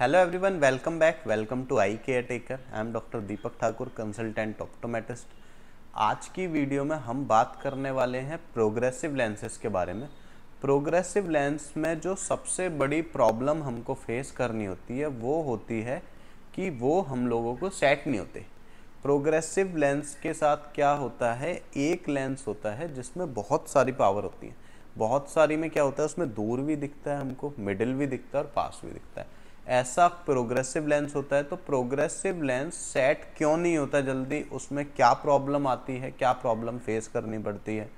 hello everyone welcome back welcome to eye care taker I am doctor Deepak Thakur consultant optometrist आज की video में हम बात करने वाले हैं प्रोग्रेसिव लेंसेज के बारे में प्रोग्रेसिव लेंस में जो सबसे बड़ी प्रॉब्लम हमको फेस करनी होती है वो होती है कि वो हम लोगों को सेट नहीं होते प्रोग्रेसिव लेंस के साथ क्या होता है एक लेंस होता है जिसमें बहुत सारी पावर होती है बहुत सारी में क्या होता है उसमें दूर भी दिखता है हमको मिडिल भी दिखता है और पास भी दिखता है ऐसा प्रोग्रेसिव लेंस होता है तो प्रोग्रेसिव लेंस सेट क्यों नहीं होता जल्दी उसमें क्या प्रॉब्लम आती है क्या प्रॉब्लम फेस करनी पड़ती है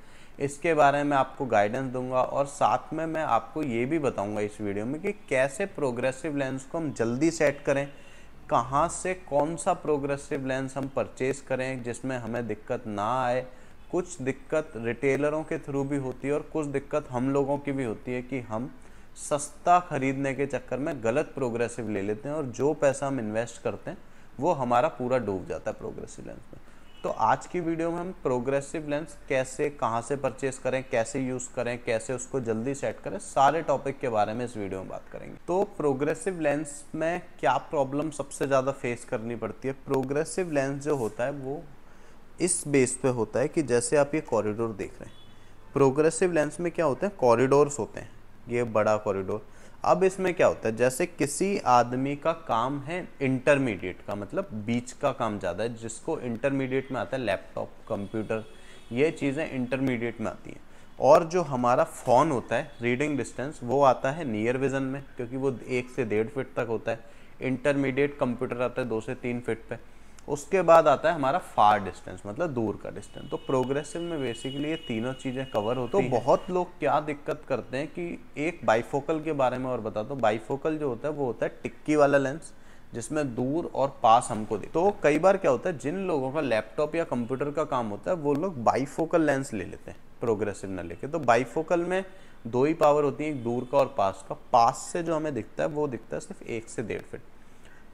इसके बारे में आपको गाइडेंस दूंगा और साथ में मैं आपको ये भी बताऊंगा इस वीडियो में कि कैसे प्रोग्रेसिव लेंस को हम जल्दी सेट करें कहाँ से कौन सा प्रोग्रेसिव लेंस हम परचेज़ करें जिसमें हमें दिक्कत ना आए कुछ दिक्कत रिटेलरों के थ्रू भी होती है और कुछ दिक्कत हम लोगों की भी होती है कि हम सस्ता खरीदने के चक्कर में गलत प्रोग्रेसिव ले लेते हैं और जो पैसा हम इन्वेस्ट करते हैं वो हमारा पूरा डूब जाता है प्रोग्रेसिव लेंस में तो आज की वीडियो में हम प्रोग्रेसिव लेंस कैसे कहाँ से परचेस करें कैसे यूज़ करें कैसे उसको जल्दी सेट करें सारे टॉपिक के बारे में इस वीडियो में बात करेंगे तो प्रोग्रेसिव लेंस में क्या प्रॉब्लम सबसे ज़्यादा फेस करनी पड़ती है प्रोग्रेसिव लेंस जो होता है वो इस बेस पे होता है कि जैसे आप ये कॉरिडोर देख रहे हैं प्रोग्रेसिव लेंस में क्या होते हैं कॉरिडोर्स होते हैं ये बड़ा कॉरिडोर अब इसमें क्या होता है जैसे किसी आदमी का काम है इंटरमीडिएट का मतलब बीच का काम ज़्यादा है जिसको इंटरमीडिएट में आता है लैपटॉप कंप्यूटर ये चीज़ें इंटरमीडिएट में आती हैं और जो हमारा फ़ोन होता है रीडिंग डिस्टेंस वो आता है नियर विज़न में क्योंकि वो एक से डेढ़ फिट तक होता है इंटरमीडिएट कंप्यूटर आता है दो से तीन फिट पर उसके बाद आता है हमारा फार डिस्टेंस मतलब दूर का डिस्टेंस तो प्रोग्रेसिव में बेसिकली ये तीनों चीज़ें कवर होती तो बहुत लोग क्या दिक्कत करते हैं कि एक बाईफोकल के बारे में और बता दो तो बाईफोकल जो होता है वो होता है टिक्की वाला लेंस जिसमें दूर और पास हमको दे तो कई बार क्या होता है जिन लोगों का लैपटॉप या कंप्यूटर का काम होता है वो लोग बाईफोकल लेंस ले लेते हैं प्रोग्रेसिव न लेके तो बाईफोकल में दो ही पावर होती है एक दूर का और पास का पास से जो हमें दिखता है वो दिखता है सिर्फ एक से डेढ़ फिट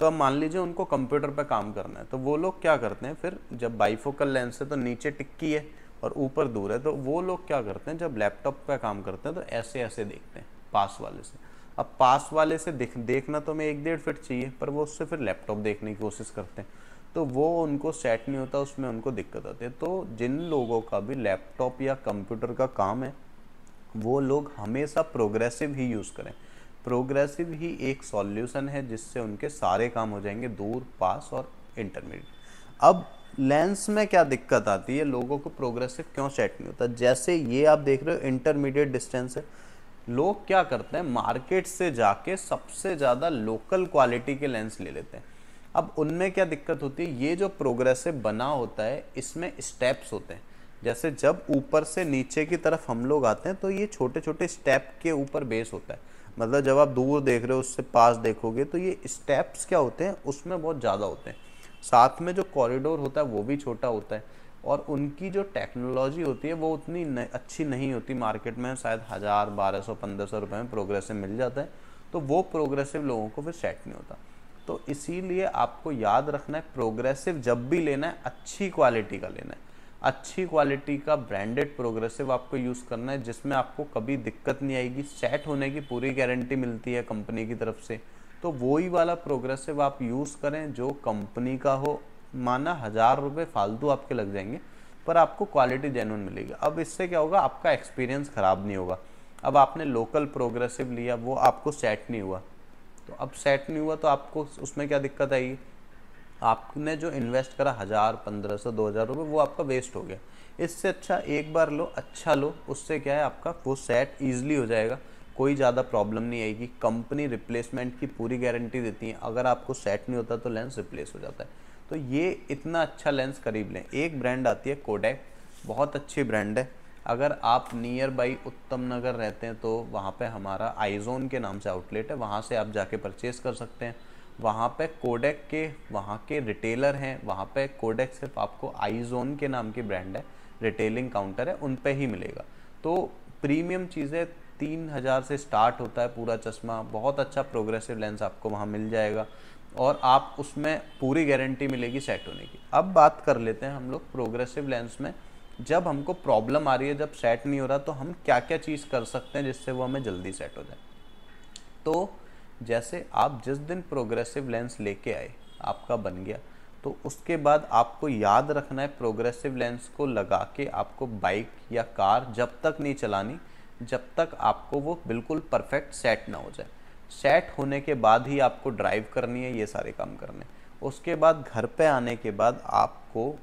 तो अब मान लीजिए उनको कंप्यूटर पर काम करना है तो वो लोग क्या करते हैं फिर जब बाईफोकल लेंस है तो नीचे टिक्की है और ऊपर दूर है तो वो लोग क्या करते हैं जब लैपटॉप पर काम करते हैं तो ऐसे ऐसे देखते हैं पास वाले से अब पास वाले से देख देखना तो हमें एक डेढ़ फिट चाहिए पर वो उससे फिर लैपटॉप देखने की कोशिश करते हैं तो वो उनको सेट नहीं होता उसमें उनको दिक्कत आती है तो जिन लोगों का भी लैपटॉप या कंप्यूटर का काम है वो लोग हमेशा प्रोग्रेसिव ही यूज़ करें प्रोग्रेसिव ही एक सॉल्यूशन है जिससे उनके सारे काम हो जाएंगे दूर पास और इंटरमीडिएट अब लेंस में क्या दिक्कत आती है लोगों को प्रोग्रेसिव क्यों सेट नहीं होता जैसे ये आप देख रहे हो इंटरमीडिएट डिस्टेंस है लोग क्या करते हैं मार्केट से जाके सबसे ज़्यादा लोकल क्वालिटी के लेंस ले लेते हैं अब उनमें क्या दिक्कत होती है ये जो प्रोग्रेसिव बना होता है इसमें स्टेप्स होते हैं जैसे जब ऊपर से नीचे की तरफ हम लोग आते हैं तो ये छोटे छोटे स्टेप के ऊपर बेस होता है मतलब जब आप दूर देख रहे हो उससे पास देखोगे तो ये स्टेप्स क्या होते हैं उसमें बहुत ज़्यादा होते हैं साथ में जो कॉरिडोर होता है वो भी छोटा होता है और उनकी जो टेक्नोलॉजी होती है वो उतनी न, अच्छी नहीं होती मार्केट में शायद हज़ार बारह सौ पंद्रह सौ रुपये में प्रोग्रेसिव मिल जाता है तो वो प्रोग्रेसिव लोगों को फिर सेट नहीं होता तो इसीलिए आपको याद रखना है प्रोग्रेसिव जब भी लेना है अच्छी क्वालिटी का लेना है अच्छी क्वालिटी का ब्रांडेड प्रोग्रेसिव आपको यूज़ करना है जिसमें आपको कभी दिक्कत नहीं आएगी सेट होने की पूरी गारंटी मिलती है कंपनी की तरफ से तो वो ही वाला प्रोग्रेसिव आप यूज़ करें जो कंपनी का हो माना हज़ार रुपये फालतू आपके लग जाएंगे पर आपको क्वालिटी जेनुअन मिलेगी अब इससे क्या होगा आपका एक्सपीरियंस ख़राब नहीं होगा अब आपने लोकल प्रोग्रेसिव लिया वो आपको सेट नहीं हुआ तो अब सेट नहीं हुआ तो आपको उसमें क्या दिक्कत आएगी आपने जो इन्वेस्ट करा हज़ार पंद्रह सौ दो हज़ार रुपये वो आपका वेस्ट हो गया इससे अच्छा एक बार लो अच्छा लो उससे क्या है आपका वो सेट ईजिली हो जाएगा कोई ज़्यादा प्रॉब्लम नहीं आएगी कंपनी रिप्लेसमेंट की पूरी गारंटी देती है अगर आपको सेट नहीं होता तो लेंस रिप्लेस हो जाता है तो ये इतना अच्छा लेंस करीब लें एक ब्रांड आती है कोडेक बहुत अच्छी ब्रांड है अगर आप नियर बाई उत्तम नगर रहते हैं तो वहाँ पे हमारा आईजोन के नाम से आउटलेट है वहाँ से आप जाके परचेज़ कर सकते हैं वहाँ पे कोडेक के वहाँ के रिटेलर हैं वहाँ पे कोडेक सिर्फ आपको आईजोन के नाम की ब्रांड है रिटेलिंग काउंटर है उन पे ही मिलेगा तो प्रीमियम चीज़ें तीन हज़ार से स्टार्ट होता है पूरा चश्मा बहुत अच्छा प्रोग्रेसिव लेंस आपको वहाँ मिल जाएगा और आप उसमें पूरी गारंटी मिलेगी सेट होने की अब बात कर लेते हैं हम लोग प्रोग्रेसिव लेंस में जब हमको प्रॉब्लम आ रही है जब सेट नहीं हो रहा तो हम क्या क्या चीज़ कर सकते हैं जिससे वो हमें जल्दी सेट हो जाए तो जैसे आप जिस दिन प्रोग्रेसिव लेंस लेके आए आपका बन गया तो उसके बाद आपको याद रखना है प्रोग्रेसिव लेंस को लगा के आपको बाइक या कार जब तक नहीं चलानी जब तक आपको वो बिल्कुल परफेक्ट सेट ना हो जाए सेट होने के बाद ही आपको ड्राइव करनी है ये सारे काम करने उसके बाद घर पे आने के बाद आपको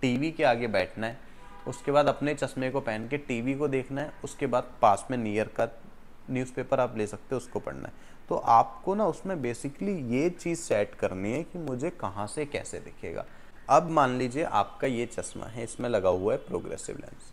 टीवी के आगे बैठना है उसके बाद अपने चश्मे को पहन के टीवी को देखना है उसके बाद पास में नियर का न्यूज़पेपर आप ले सकते हो उसको पढ़ना है तो आपको ना उसमें बेसिकली ये चीज़ सेट करनी है कि मुझे कहाँ से कैसे दिखेगा अब मान लीजिए आपका ये चश्मा है इसमें लगा हुआ है प्रोग्रेसिव लेंस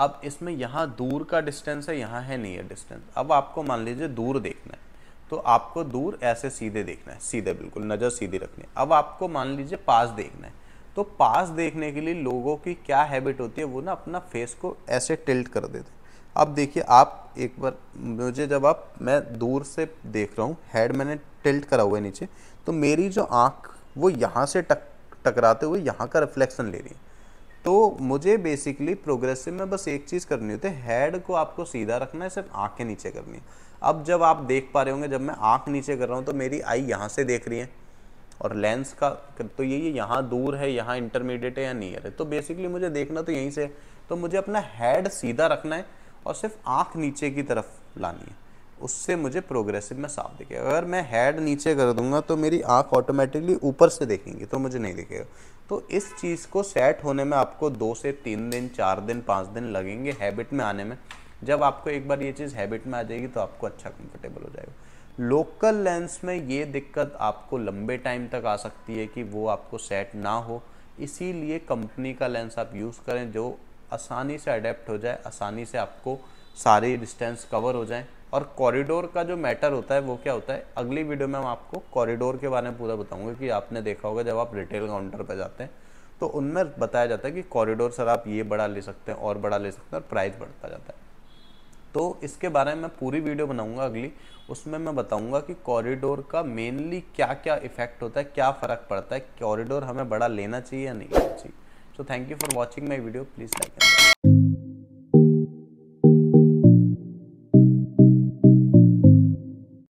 अब इसमें यहाँ दूर का डिस्टेंस है यहाँ है नियर डिस्टेंस अब आपको मान लीजिए दूर देखना है तो आपको दूर ऐसे सीधे देखना है सीधे बिल्कुल नज़र सीधी रखनी है अब आपको मान लीजिए पास देखना है तो पास देखने के लिए लोगों की क्या हैबिट होती है वो ना अपना फेस को ऐसे टिल्ट कर देते हैं अब देखिए आप एक बार मुझे जब आप मैं दूर से देख रहा हूँ हेड मैंने टिल्ट करा हुआ है नीचे तो मेरी जो आँख वो यहाँ से टक टकराते हुए यहाँ का रिफ्लेक्शन ले रही है तो मुझे बेसिकली प्रोग्रेसिव में बस एक चीज़ करनी होती है हेड को आपको सीधा रखना है सिर्फ आँखें नीचे करनी है अब जब आप देख पा रहे होंगे जब मैं आँख नीचे कर रहा हूँ तो मेरी आई यहाँ से देख रही है और लेंस का तो ये ये यहाँ दूर है यहाँ इंटरमीडिएट है या नियर है तो बेसिकली मुझे देखना तो यहीं से है तो मुझे अपना हेड सीधा रखना है और सिर्फ आँख नीचे की तरफ लानी है उससे मुझे प्रोग्रेसिव में साफ दिखेगा अगर मैं हेड नीचे कर दूंगा तो मेरी आँख ऑटोमेटिकली ऊपर से देखेंगी तो मुझे नहीं दिखेगा तो इस चीज़ को सेट होने में आपको दो से तीन दिन चार दिन पाँच दिन लगेंगे हैबिट में आने में जब आपको एक बार ये चीज़ हैबिट में आ जाएगी तो आपको अच्छा कंफर्टेबल हो जाएगा लोकल लेंस में ये दिक्कत आपको लंबे टाइम तक आ सकती है कि वो आपको सेट ना हो इसीलिए कंपनी का लेंस आप यूज़ करें जो आसानी से अडेप्ट हो जाए आसानी से आपको सारी डिस्टेंस कवर हो जाए और कॉरिडोर का जो मैटर होता है वो क्या होता है अगली वीडियो में हम आपको कॉरिडोर के बारे में पूरा बताऊंगा कि आपने देखा होगा जब आप रिटेल काउंटर पर जाते हैं तो उनमें बताया जाता है कि कॉरिडोर सर आप ये बड़ा ले सकते हैं और बड़ा ले सकते हैं और प्राइस बढ़ता जाता है तो इसके बारे में मैं पूरी वीडियो बनाऊंगा अगली उसमें मैं बताऊंगा कि कॉरिडोर का मेनली क्या क्या इफेक्ट होता है क्या फ़र्क पड़ता है कॉरिडोर हमें बड़ा लेना चाहिए या नहीं लेना चाहिए so thank you for watching my video please like and subscribe